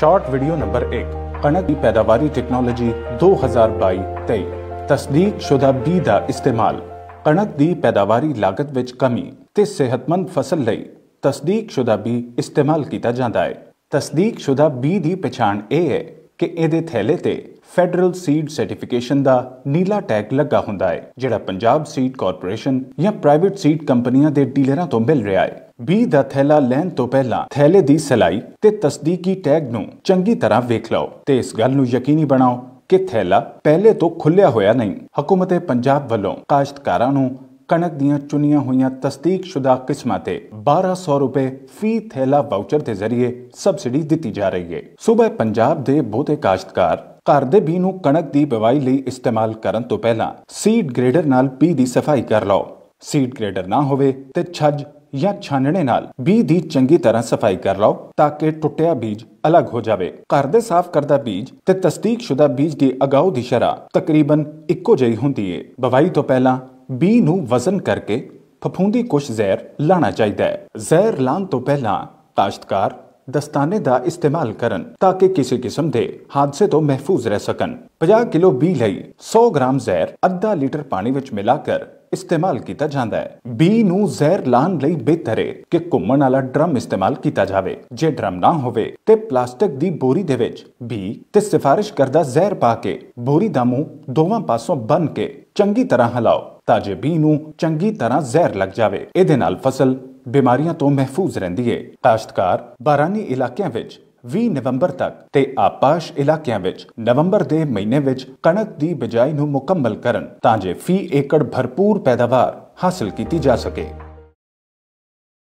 short video number 1 ਕਣਕ ਦੀ ਪੈਦਾਵਾਰੀ technology 2022-23 ਤਸਦੀਕ ਸ਼ੁਦਾ ਦਾ ਇਸਤੇਮਾਲ ਕਣਕ ਦੀ ਪੈਦਾਵਾਰੀ ਲਾਗਤ ਵਿੱਚ ਕਮੀ ਤੇ ਸਿਹਤਮੰਦ ਫਸਲ ਲਈ ਤਸਦੀਕ ਸ਼ੁਦਾ ਬੀ ਇਸਤੇਮਾਲ ਕੀਤਾ ਜਾਂਦਾ ਹੈ ਤਸਦੀਕ ਸ਼ੁਦਾ ਬੀ ਦੀ ਪਛਾਣ ਇਹ ਹੈ ਕਿ ਇਹਦੇ ਥੈਲੇ ਤੇ ਫੈਡਰਲ ਸੀਡ ਸਰਟੀਫਿਕੇਸ਼ਨ ਦਾ ਨੀਲਾ ਟੈਗ ਲੱਗਾ ਹੁੰਦਾ ਹੈ ਜਿਹੜਾ ਪੰਜਾਬ ਸੀਡ ਕਾਰਪੋਰੇਸ਼ਨ ਜਾਂ ਪ੍ਰਾਈਵੇਟ ਸੀਡ ਕੰਪਨੀਆਂ ਦੇ ਡੀਲਰਾਂ ਤੋਂ ਮਿਲ ਰਿਹਾ ਹੈ ਬੀ ਦਾ ਥੈਲਾ ਲੈਣ ਤੋਂ ਪਹਿਲਾਂ ਥੈਲੇ ਦੀ ਸਲਾਈ ਤੇ ਤਸਦੀਕੀ ਟੈਗ ਨੂੰ ਚੰਗੀ ਤਰ੍ਹਾਂ ਵੇਖ ਲਓ ਤੇ ਇਸ ਗੱਲ ਨੂੰ ਯਕੀਨੀ ਬਣਾਓ ਕਿ ਥੈਲਾ ਪਹਿਲੇ ਤੋਂ ਖੁੱਲਿਆ ਹੋਇਆ ਨਹੀਂ ਹਕੂਮਤ ਪੰਜਾਬ ਵੱਲੋਂ ਕਾਸ਼ਤਕਾਰਾਂ ਨੂੰ ਕਣਕ ਦੀਆਂ ਚੁਣੀਆਂ ਹੋਈਆਂ ਤਸਦੀਕਸ਼ੁਦਾ ਕਿਸਮਾਂ ਤੇ 1200 ਰੁਪਏ ਫੀ ਥੈਲਾ ਵਾਊਚਰ ਦੇ ਜ਼ਰੀਏ ਸਬਸਿਡੀ ਦਿੱਤੀ ਜਾ ਰਹੀ ਹੈ ਸੂਬਾ ਪੰਜਾਬ ਦੇ ਬਹੁਤੇ ਕਾਸ਼ਤਕਾਰ ਘਰ ਦੇ ਬੀ ਨੂੰ ਕਣਕ ਦੀ ਬਵਾਈ ਲਈ ਇਸਤੇਮਾਲ ਕਰਨ ਤੋਂ ਪਹਿਲਾਂ ਸੀਡ ਗ੍ਰੇਡਰ ਨਾਲ ਬੀ ਦੀ ਸਫਾਈ ਕਰ ਲਓ ਸੀਡ ਗ੍ਰੇਡਰ ਨਾ ਹੋਵੇ ਤੇ ਛੱਜ ਜਾਂ ਛਾਨਣੇ ਨਾਲ ਬੀ ਦੀ ਚੰਗੀ ਤਰ੍ਹਾਂ ਸਫਾਈ ਕਰ ਲਓ ਤਾਂ ਕਿ ਟੁੱਟਿਆ ਬੀਜ ਅਲੱਗ ਹੋ ਜਾਵੇ ਘਰ ਦੇ ਸਾਫ਼ ਕਰਦਾ ਬੀਜ ਤੇ ਤਸਦੀਕਸ਼ੁਦਾ ਬੀਜ ਦੀ ਅਗਾਉ ਦੀ ਸ਼ਰਾ ਤਕਰੀਬਨ ਇੱਕੋ ਜਿਹੀ ਹੁੰਦੀ ਹੈ ਬਵਾਈ ਤੋਂ ਪਹਿਲਾਂ ਬੀ ਨੂੰ ਵਜ਼ਨ ਕਰਕੇ ਫਫੂੰਦੀ ਕੁਸ਼ ਜ਼ਹਿਰ ਲਾਣਾ ਚਾਹੀਦਾ ਹੈ ਜ਼ਹਿਰ ਲਾਣ ਤੋਂ ਪਹਿਲਾਂ ਕਾਸ਼ਤਕਾਰ ਦਸਤਾਨੇ ਦਾ ਇਸਤੇਮਾਲ ਕਰਨ ਤਾਂ ਕਿ ਕਿਸੇ ਕਿਸਮ ਦੇ ਹਾਦਸੇ ਤੋਂ ਮਹਿਫੂਜ਼ ਰਹਿ ਸਕਣ 50 ਕਿਲੋ ਬੀ ਲਈ 100 ਗ੍ਰਾਮ ਜ਼ਹਿਰ ਅੱਧਾ ਲੀਟਰ ਪਾਣੀ ਵਿੱਚ ਮਿਲਾ ਕੇ ਇਸਤੇਮਾਲ ਕੀਤਾ ਜਾਂਦਾ ਹੈ ਬੀ ਨੂੰ ਜ਼ਹਿਰ ਲਾਣ ਲਈ ਬਿਹਤਰ ਹੈ ਕਿ ਘੁੰਮਣ ਵਾਲਾ ਡਰਮ ਇਸਤੇਮਾਲ ਕੀਤਾ ਜਾਵੇ ਜੇ ਡਰਮ ਨਾ ਹੋਵੇ ਤੇ ਪਲਾਸਟਿਕ ਦੀ ਬੋਰੀ ਦੇ ਵਿੱਚ ਬੀ ਤੇ ਸਿਫਾਰਿਸ਼ ਕਰਦਾ ਜ਼ਹਿਰ ਪਾ ਕੇ ਬੋਰੀ ਦਾ ਮੂੰਹ ਦੋਵਾਂ ਪਾਸੋਂ ਬੰਨ ਕੇ ਚੰਗੀ ਤਰ੍ਹਾਂ ਹਿਲਾਓ ਤਾਂ ਜੇ ਬੀ ਨੂੰ ਚੰਗੀ ਤਰ੍ਹਾਂ ਜ਼ਹਿਰ ਲੱਗ ਜਾਵੇ ਇਹਦੇ ਨਾਲ ਫਸਲ ਬਿਮਾਰੀਆਂ ਤੋਂ ਮਹਿਫੂਜ਼ ਰਹਿੰਦੀ ਹੈ ਕਾਸ਼ਤਕਾਰ ਬਾਰਾਨੀ ਇਲਾਕਿਆਂ ਵਿੱਚ 20 ਨਵੰਬਰ ਤੱਕ ਤੇ ਆਪਾਸ਼ ਇਲਾਕਿਆਂ ਵਿੱਚ ਨਵੰਬਰ ਦੇ ਮਹੀਨੇ ਵਿੱਚ ਕਣਕ ਦੀ ਬਿਜਾਈ ਨੂੰ ਮੁਕੰਮਲ ਕਰਨ ਤਾਂ ਜੇ ਫੀ ਏਕੜ ਭਰਪੂਰ ਪੈਦਾਵਾਰ ਹਾਸਲ ਕੀਤੀ ਜਾ ਸਕੇ